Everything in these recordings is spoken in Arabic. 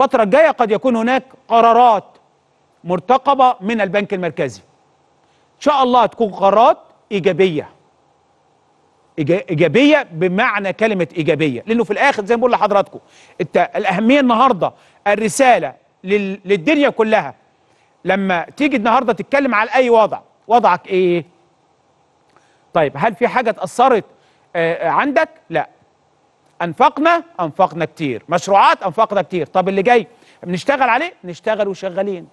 الفترة الجاية قد يكون هناك قرارات مرتقبة من البنك المركزي إن شاء الله تكون قرارات إيجابية إيجابية بمعنى كلمة إيجابية لأنه في الآخر زي ما بقول لحضراتكم أنت الأهمية النهاردة الرسالة للدنيا كلها لما تيجي النهاردة تتكلم على أي وضع وضعك إيه طيب هل في حاجة تأثرت آه، عندك لا انفقنا انفقنا كتير مشروعات انفقنا كتير طب اللي جاي بنشتغل عليه نشتغل وشغالين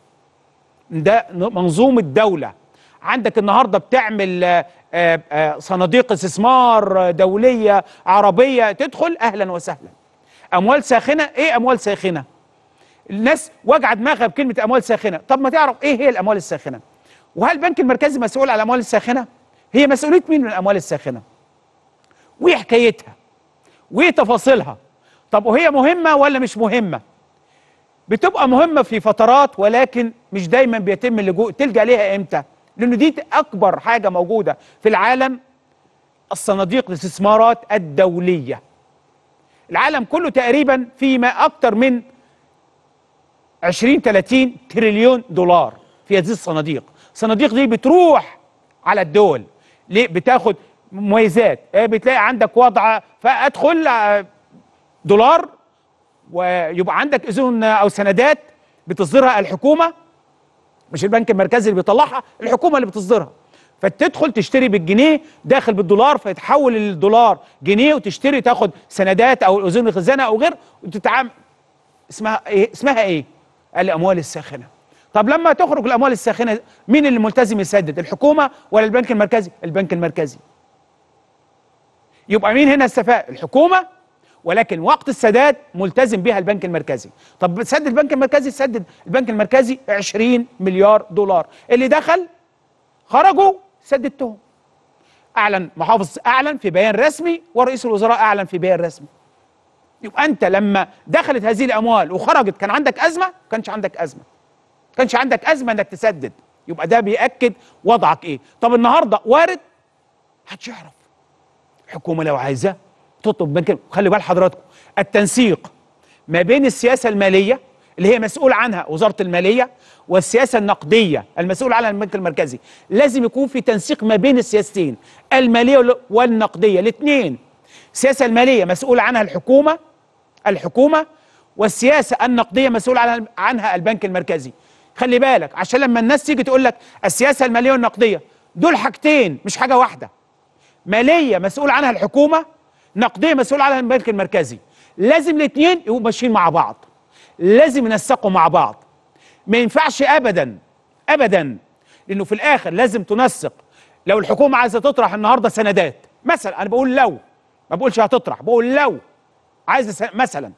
ده منظومه دوله عندك النهارده بتعمل آه، آه، صناديق استثمار آه، دوليه عربيه تدخل اهلا وسهلا اموال ساخنه ايه اموال ساخنه الناس وجع دماغها بكلمه اموال ساخنه طب ما تعرف ايه هي الاموال الساخنه وهل البنك المركزي مسؤول على الاموال الساخنه هي مسؤوليه مين من الاموال الساخنه وايه حكايتها وتفاصيلها طب وهي مهمة ولا مش مهمة بتبقى مهمة في فترات ولكن مش دايما بيتم اللجوء تلجأ ليها امتى لانه دي أكبر حاجة موجودة في العالم الصناديق الاستثمارات الدولية العالم كله تقريبا في ما أكتر من 20 30 تريليون دولار في هذه الصناديق الصناديق دي بتروح على الدول ليه بتاخد مميزات إيه، بتلاقي عندك وضع فادخل آه، دولار ويبقى عندك اذون او سندات بتصدرها الحكومه مش البنك المركزي اللي بيطلعها الحكومه اللي بتصدرها فتدخل تشتري بالجنيه داخل بالدولار فيتحول الدولار جنيه وتشتري تاخد سندات او الاذون الخزانه او غير وتتعامل اسمها ايه اسمها ايه الاموال الساخنه طب لما تخرج الاموال الساخنه مين اللي ملتزم يسدد الحكومه ولا البنك المركزي البنك المركزي يبقى مين هنا السفاء الحكومه ولكن وقت السداد ملتزم بها البنك المركزي طب سد البنك المركزي سدد البنك المركزي 20 مليار دولار اللي دخل خرجوا سددتهم اعلن محافظ اعلن في بيان رسمي ورئيس الوزراء اعلن في بيان رسمي يبقى انت لما دخلت هذه الاموال وخرجت كان عندك ازمه ما كانش عندك ازمه ما كانش عندك ازمه انك تسدد يبقى ده بياكد وضعك ايه طب النهارده وارد محدش يعرف الحكومه لو عايزة تطلب بنك خلي بال حضراتكم التنسيق ما بين السياسه الماليه اللي هي مسؤول عنها وزاره الماليه والسياسه النقديه المسؤول عنها البنك المركزي لازم يكون في تنسيق ما بين السياستين الماليه والنقديه الاثنين السياسه الماليه مسؤول عنها الحكومه الحكومه والسياسه النقديه مسؤول عنها البنك المركزي خلي بالك عشان لما الناس تيجي تقول لك السياسه الماليه والنقديه دول حاجتين مش حاجه واحده ماليه مسؤول عنها الحكومه نقديه مسؤول عنها البنك المركزي لازم الاثنين يبقوا ماشيين مع بعض لازم ينسقوا مع بعض ما ينفعش ابدا ابدا لانه في الاخر لازم تنسق لو الحكومه عايزه تطرح النهارده سندات مثلا انا بقول لو ما بقولش هتطرح بقول لو عايزه مثلا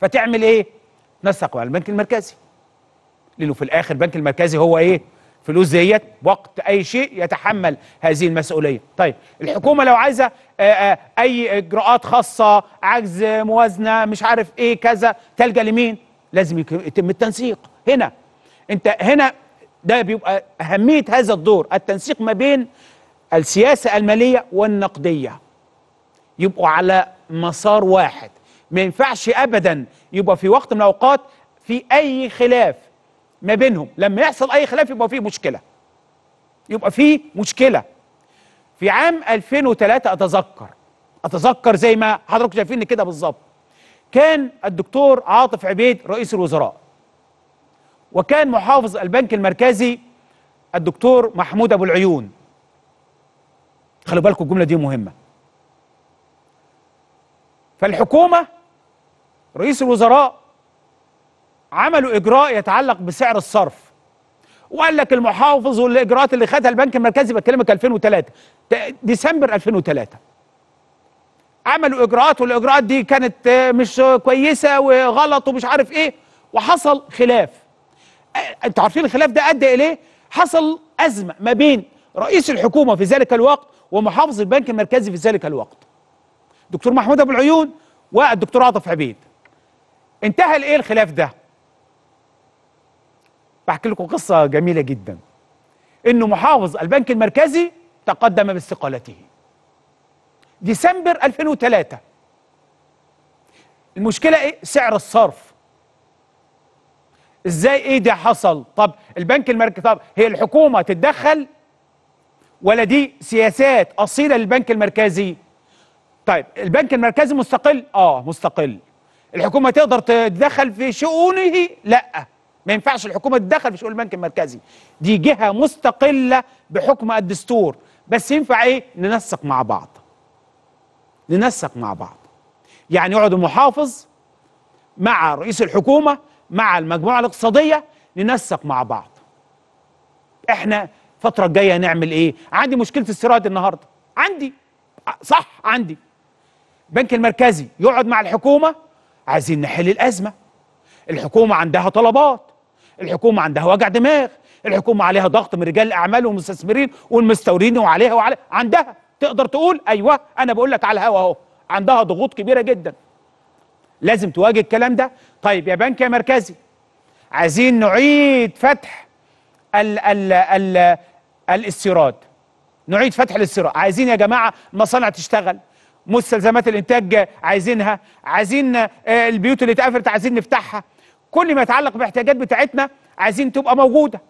فتعمل ايه؟ تنسق مع البنك المركزي لانه في الاخر البنك المركزي هو ايه؟ فلوس ديت وقت اي شيء يتحمل هذه المسؤوليه طيب الحكومه لو عايزه اي اجراءات خاصه عجز موازنه مش عارف ايه كذا تلجا لمين لازم يتم التنسيق هنا انت هنا ده بيبقى اهميه هذا الدور التنسيق ما بين السياسه الماليه والنقديه يبقوا على مسار واحد ما ينفعش ابدا يبقى في وقت من الاوقات في اي خلاف ما بينهم لما يحصل اي خلاف يبقى فيه مشكله يبقى فيه مشكله في عام 2003 اتذكر اتذكر زي ما حضراتكم شايفين كده بالظبط كان الدكتور عاطف عبيد رئيس الوزراء وكان محافظ البنك المركزي الدكتور محمود ابو العيون خلوا بالكم الجمله دي مهمه فالحكومه رئيس الوزراء عملوا اجراء يتعلق بسعر الصرف وقال لك المحافظ والاجراءات اللي خدها البنك المركزي بكلمك 2003 ديسمبر 2003 عملوا اجراءات والاجراءات دي كانت مش كويسه وغلط ومش عارف ايه وحصل خلاف انتوا عارفين الخلاف ده ادى اليه حصل ازمه ما بين رئيس الحكومه في ذلك الوقت ومحافظ البنك المركزي في ذلك الوقت دكتور محمود ابو العيون والدكتور عاطف عبيد انتهى لايه الخلاف ده بحكي لكم قصة جميلة جدا إنه محافظ البنك المركزي تقدم باستقالته ديسمبر 2003 المشكلة إيه؟ سعر الصرف إزاي إيه ده حصل طب البنك المركزي طب هي الحكومة تتدخل ولا دي سياسات أصيلة للبنك المركزي طيب البنك المركزي مستقل آه مستقل الحكومة تقدر تتدخل في شؤونه لأ ما ينفعش الحكومه تدخل في شؤون البنك المركزي دي جهه مستقله بحكم الدستور بس ينفع ايه ننسق مع بعض ننسق مع بعض يعني يقعد المحافظ مع رئيس الحكومه مع المجموعه الاقتصاديه ننسق مع بعض احنا الفتره الجايه نعمل ايه عندي مشكله استيراد النهارده عندي صح عندي البنك المركزي يقعد مع الحكومه عايزين نحل الازمه الحكومه عندها طلبات الحكومه عندها وجع دماغ الحكومه عليها ضغط من رجال الاعمال والمستثمرين والمستوردين وعليها وعلى عندها تقدر تقول ايوه انا بقول لك على الهوا اهو عندها ضغوط كبيره جدا لازم تواجه الكلام ده طيب يا بنك يا مركزي عايزين نعيد فتح ال ال ال الاستيراد نعيد فتح الاستيراد عايزين يا جماعه المصانع تشتغل مستلزمات الانتاج عايزينها عايزين آه، البيوت اللي اتقفلت عايزين نفتحها كل ما يتعلق باحتياجات بتاعتنا عايزين تبقى موجوده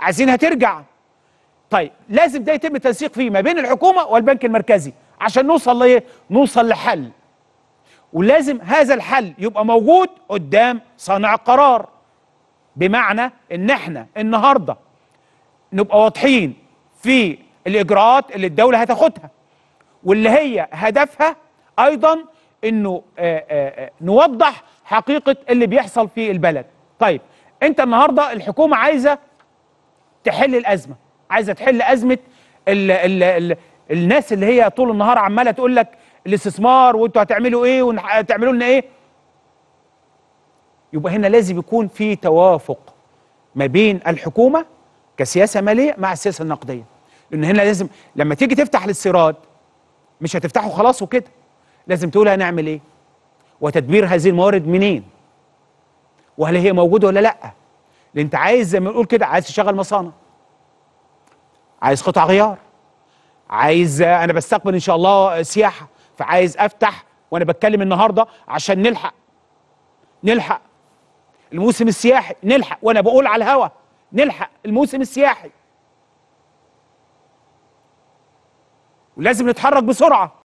عايزينها ترجع طيب لازم ده يتم التنسيق فيه ما بين الحكومه والبنك المركزي عشان نوصل لايه نوصل لحل ولازم هذا الحل يبقى موجود قدام صانع القرار بمعنى ان احنا النهارده نبقى واضحين في الاجراءات اللي الدوله هتاخدها واللي هي هدفها ايضا انه آه، آه، آه، نوضح حقيقه اللي بيحصل في البلد طيب انت النهارده الحكومه عايزه تحل الازمه عايزه تحل ازمه الـ الـ الـ الناس اللي هي طول النهار عماله تقول لك الاستثمار وانتوا هتعملوا ايه وهتعملوا لنا ايه يبقى هنا لازم يكون في توافق ما بين الحكومه كسياسه ماليه مع السياسه النقديه لان هنا لازم لما تيجي تفتح الاستيراد مش هتفتحه خلاص وكده لازم تقول هنعمل ايه وتدبير هذه الموارد منين وهل هي موجوده ولا لا اللي انت عايز زي ما بنقول كده عايز تشغل مصانع عايز قطع غيار عايز انا بستقبل ان شاء الله سياحه فعايز افتح وانا بتكلم النهارده عشان نلحق نلحق الموسم السياحي نلحق وانا بقول على الهوا نلحق الموسم السياحي ولازم نتحرك بسرعه